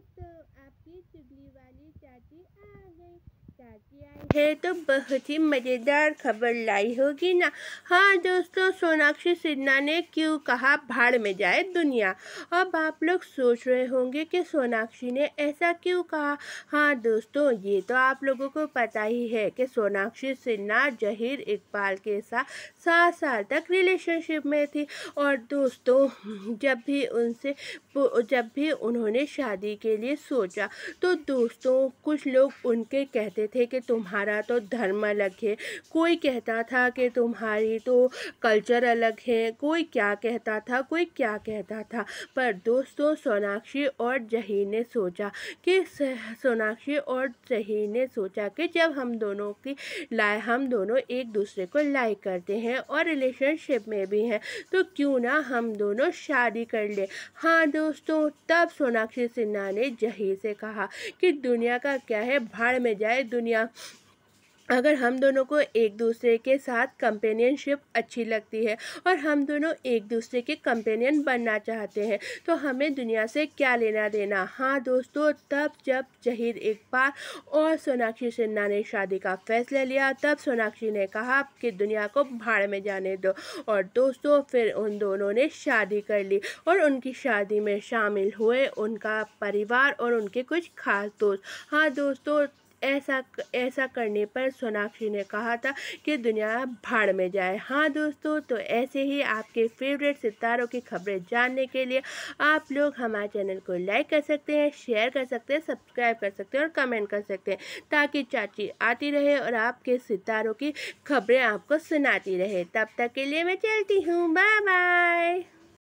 तो आपकी चुगली वाली चाची आ गई चाची आई है तो बहुत ही मज़ेदार खबर लाई होगी ना हाँ दोस्तों सोनाक्षी सिन्हा ने क्यों कहा भाड़ में जाए दुनिया अब आप लोग सोच रहे होंगे कि सोनाक्षी ने ऐसा क्यों कहा हाँ दोस्तों ये तो आप लोगों को पता ही है कि सोनाक्षी सिन्हा जहीर इकबाल के साथ सात साल तक रिलेशनशिप में थी और दोस्तों जब भी उनसे जब भी उन्होंने शादी के लिए सोचा तो दोस्तों कुछ लोग उनके कहते थे कि तुम्हारा तो धर्म अलग है कोई कहता था कि तुम्हारी तो कल्चर अलग है कोई क्या कहता था कोई क्या कहता था पर दोस्तों सोनाक्षी और जही ने सोचा कि सोनाक्षी और जही ने सोचा कि जब हम दोनों की लाए हम दोनों एक दूसरे को लाइक करते हैं और रिलेशनशिप में भी हैं तो क्यों ना हम दोनों शादी कर ले हाँ दोस्तों तब सोनाक्षी सिन्हा ने जही से कहा कि दुनिया का क्या है भाड़ में जाए दुनिया अगर हम दोनों को एक दूसरे के साथ कंपेनियनशिप अच्छी लगती है और हम दोनों एक दूसरे के कंपेनियन बनना चाहते हैं तो हमें दुनिया से क्या लेना देना हाँ दोस्तों तब जब जहीर इकबाल और सोनाक्षी सिन्हा ने शादी का फैसला लिया तब सोनाक्षी ने कहा कि दुनिया को भाड़ में जाने दो और दोस्तों फिर उन दोनों ने शादी कर ली और उनकी शादी में शामिल हुए उनका परिवार और उनके कुछ खास दोस्त हाँ दोस्तों ऐसा ऐसा करने पर सोनाक्षी ने कहा था कि दुनिया भाड़ में जाए हाँ दोस्तों तो ऐसे ही आपके फेवरेट सितारों की खबरें जानने के लिए आप लोग हमारे चैनल को लाइक कर सकते हैं शेयर कर सकते हैं सब्सक्राइब कर सकते हैं और कमेंट कर सकते हैं ताकि चाची आती रहे और आपके सितारों की खबरें आपको सुनाती रहे तब तक के लिए मैं चलती हूँ बाय बाय